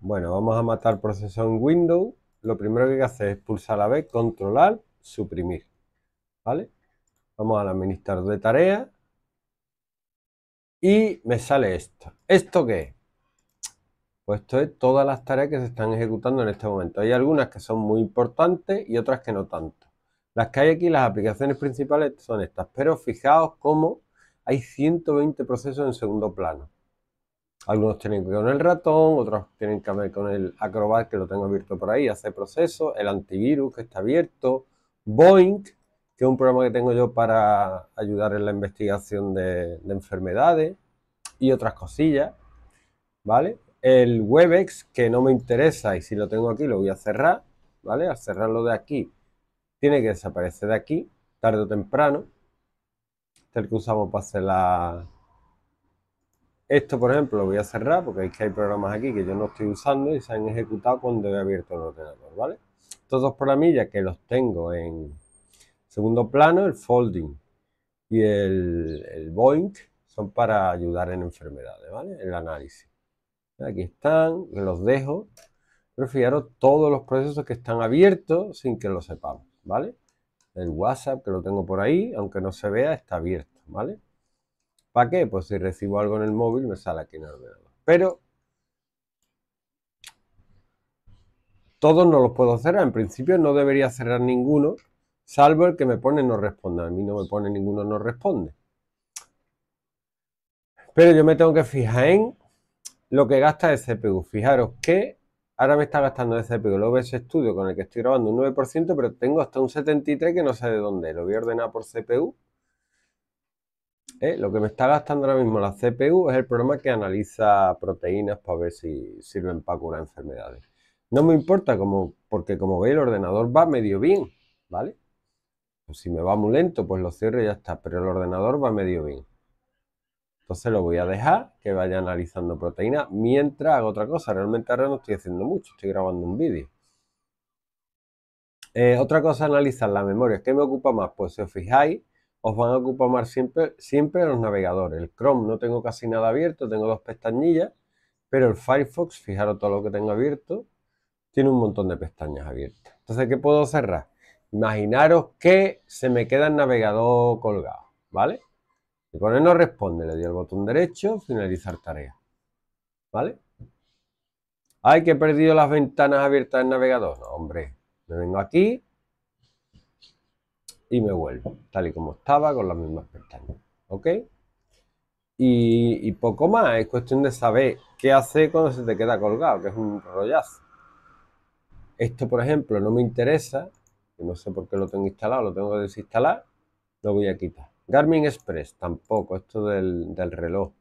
Bueno, vamos a matar procesos en Windows. Lo primero que hay que hacer es pulsar la B, controlar, suprimir. ¿Vale? Vamos al administrador de tareas. Y me sale esto. ¿Esto qué es? Pues esto es todas las tareas que se están ejecutando en este momento. Hay algunas que son muy importantes y otras que no tanto. Las que hay aquí, las aplicaciones principales son estas. Pero fijaos cómo hay 120 procesos en segundo plano. Algunos tienen que ver con el ratón, otros tienen que ver con el Acrobat, que lo tengo abierto por ahí, hace proceso, el antivirus que está abierto, Boeing, que es un programa que tengo yo para ayudar en la investigación de, enfermedades y otras cosillas, ¿vale? El Webex, que no me interesa y si lo tengo aquí lo voy a cerrar, ¿vale? Al cerrarlo de aquí, tiene que desaparecer de aquí, tarde o temprano. Este el que usamos para hacer la, esto, por ejemplo, lo voy a cerrar porque es que hay programas aquí que yo no estoy usando y se han ejecutado cuando he abierto el ordenador, ¿vale? Estos dos programillas que los tengo en segundo plano, el folding y el, el boink, son para ayudar en enfermedades, ¿vale? El análisis. Aquí están, los dejo. Pero fijaros todos los procesos que están abiertos sin que lo sepamos, ¿vale? El WhatsApp que lo tengo por ahí, aunque no se vea, está abierto, ¿vale? ¿Para qué? Pues si recibo algo en el móvil me sale aquí nada más. Pero todos no los puedo cerrar. En principio no debería cerrar ninguno, salvo el que me pone no responda. A mí no me pone ninguno no responde. Pero yo me tengo que fijar en lo que gasta el CPU. Fijaros que ahora me está gastando el CPU. El OBS Studio con el que estoy grabando un 9%, pero tengo hasta un 73% que no sé de dónde. Lo voy a ordenar por CPU. ¿eh? Lo que me está gastando ahora mismo la CPU es el programa que analiza proteínas para ver si sirven para curar enfermedades. No me importa, porque como veis el ordenador va medio bien, ¿vale? Pues si me va muy lento, pues lo cierro y ya está, pero el ordenador va medio bien. Entonces lo voy a dejar que vaya analizando proteínas mientras hago otra cosa. Realmente ahora no estoy haciendo mucho, estoy grabando un vídeo. Eh, otra cosa analizar la memoria. ¿Qué me ocupa más? Pues si os fijáis, os van a ocupar más siempre, siempre los navegadores. El Chrome no tengo casi nada abierto, tengo dos pestañillas, pero el Firefox, fijaros todo lo que tengo abierto, tiene un montón de pestañas abiertas. Entonces, ¿qué puedo cerrar? Imaginaros que se me queda el navegador colgado, ¿vale? Y con él no responde, le doy al botón derecho, finalizar tarea, ¿vale? Ay, que he perdido las ventanas abiertas del navegador. No, hombre, me vengo aquí, y me vuelvo, tal y como estaba, con las mismas pestañas. ¿Ok? Y, poco más, es cuestión de saber qué hacer cuando se te queda colgado, que es un rollazo. Esto, por ejemplo, no me interesa, no sé por qué lo tengo instalado, lo tengo que desinstalar, lo voy a quitar. Garmin Express, tampoco, esto del, del reloj.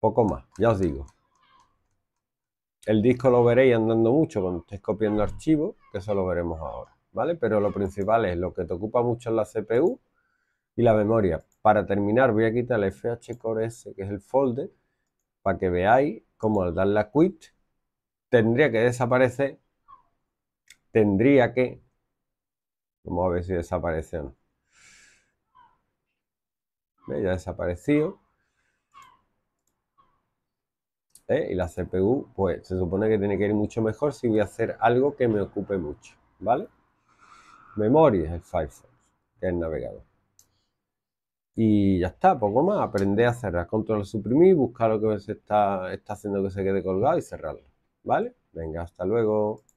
Poco más, ya os digo. El disco lo veréis andando mucho cuando estéis copiando archivos, que eso lo veremos ahora. ¿vale? Pero lo principal es lo que te ocupa mucho en la CPU y la memoria. Para terminar voy a quitar el FH S, que es el folder, para que veáis cómo al dar la quit tendría que desaparecer, tendría que, vamos a ver si desaparece o no. Ya ha desaparecido. ¿Eh? y la CPU pues se supone que tiene que ir mucho mejor si voy a hacer algo que me ocupe mucho, ¿vale? memoria, es el Firefox, es el navegador. Y ya está, poco más. Aprender a cerrar, control suprimir, buscar lo que se está, está haciendo que se quede colgado y cerrarlo. ¿Vale? Venga, hasta luego.